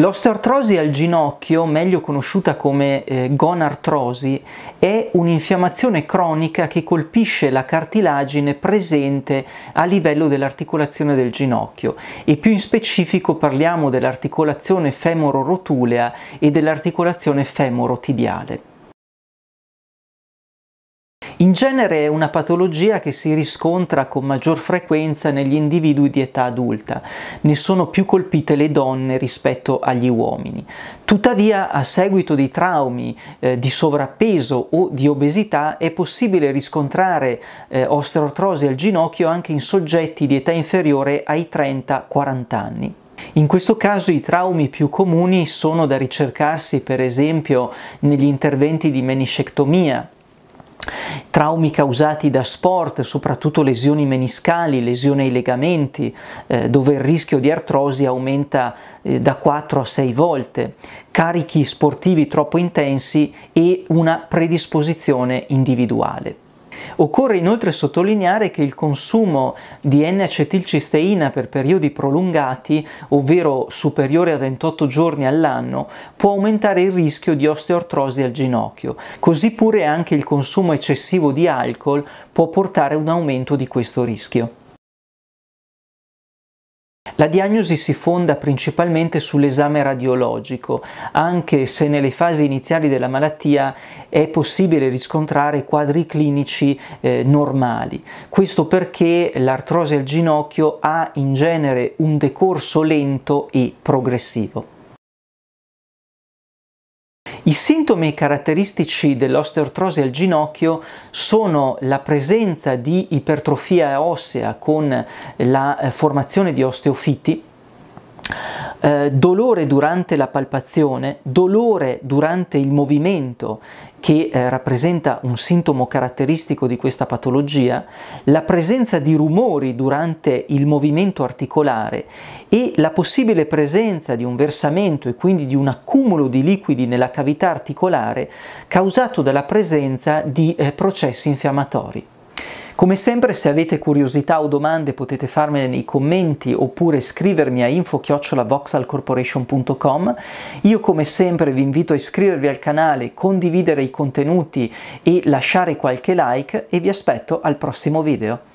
L'osteoartrosi al ginocchio, meglio conosciuta come eh, gonartrosi, è un'infiammazione cronica che colpisce la cartilagine presente a livello dell'articolazione del ginocchio e più in specifico parliamo dell'articolazione femoro-rotulea e dell'articolazione femoro-tibiale. In genere è una patologia che si riscontra con maggior frequenza negli individui di età adulta, ne sono più colpite le donne rispetto agli uomini. Tuttavia, a seguito di traumi, eh, di sovrappeso o di obesità, è possibile riscontrare eh, osteoartrosi al ginocchio anche in soggetti di età inferiore ai 30-40 anni. In questo caso i traumi più comuni sono da ricercarsi per esempio negli interventi di meniscectomia, traumi causati da sport, soprattutto lesioni meniscali, lesioni ai legamenti, eh, dove il rischio di artrosi aumenta eh, da 4 a 6 volte, carichi sportivi troppo intensi e una predisposizione individuale. Occorre inoltre sottolineare che il consumo di N-acetilcisteina per periodi prolungati, ovvero superiore a 28 giorni all'anno, può aumentare il rischio di osteoartrosi al ginocchio. Così pure anche il consumo eccessivo di alcol può portare a un aumento di questo rischio. La diagnosi si fonda principalmente sull'esame radiologico, anche se nelle fasi iniziali della malattia è possibile riscontrare quadri clinici eh, normali. Questo perché l'artrosi al ginocchio ha in genere un decorso lento e progressivo. I sintomi caratteristici dell'osteoartrosi al ginocchio sono la presenza di ipertrofia ossea con la eh, formazione di osteofiti, eh, dolore durante la palpazione, dolore durante il movimento che eh, rappresenta un sintomo caratteristico di questa patologia, la presenza di rumori durante il movimento articolare e la possibile presenza di un versamento e quindi di un accumulo di liquidi nella cavità articolare causato dalla presenza di eh, processi infiammatori. Come sempre se avete curiosità o domande potete farmele nei commenti oppure scrivermi a info-voxalcorporation.com. Io come sempre vi invito a iscrivervi al canale, condividere i contenuti e lasciare qualche like e vi aspetto al prossimo video.